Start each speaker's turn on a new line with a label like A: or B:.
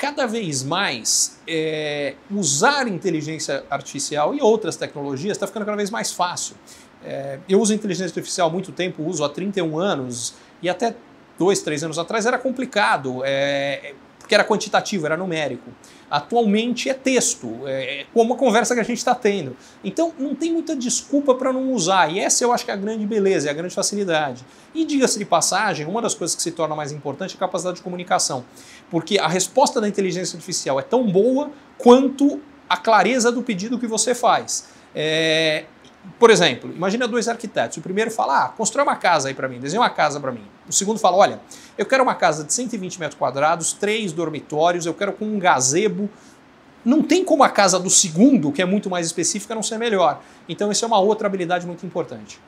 A: cada vez mais é, usar inteligência artificial e outras tecnologias está ficando cada vez mais fácil. É, eu uso inteligência artificial há muito tempo, uso há 31 anos e até dois, três anos atrás era complicado. É, porque era quantitativo, era numérico. Atualmente é texto, é, é como a conversa que a gente está tendo. Então não tem muita desculpa para não usar, e essa eu acho que é a grande beleza, é a grande facilidade. E diga-se de passagem, uma das coisas que se torna mais importante é a capacidade de comunicação, porque a resposta da inteligência artificial é tão boa quanto a clareza do pedido que você faz. É, por exemplo, imagina dois arquitetos. O primeiro fala, ah, constrói uma casa aí para mim, desenha uma casa para mim. O segundo fala, olha, eu quero uma casa de 120 metros quadrados, três dormitórios, eu quero com um gazebo. Não tem como a casa do segundo, que é muito mais específica, não ser melhor. Então, essa é uma outra habilidade muito importante.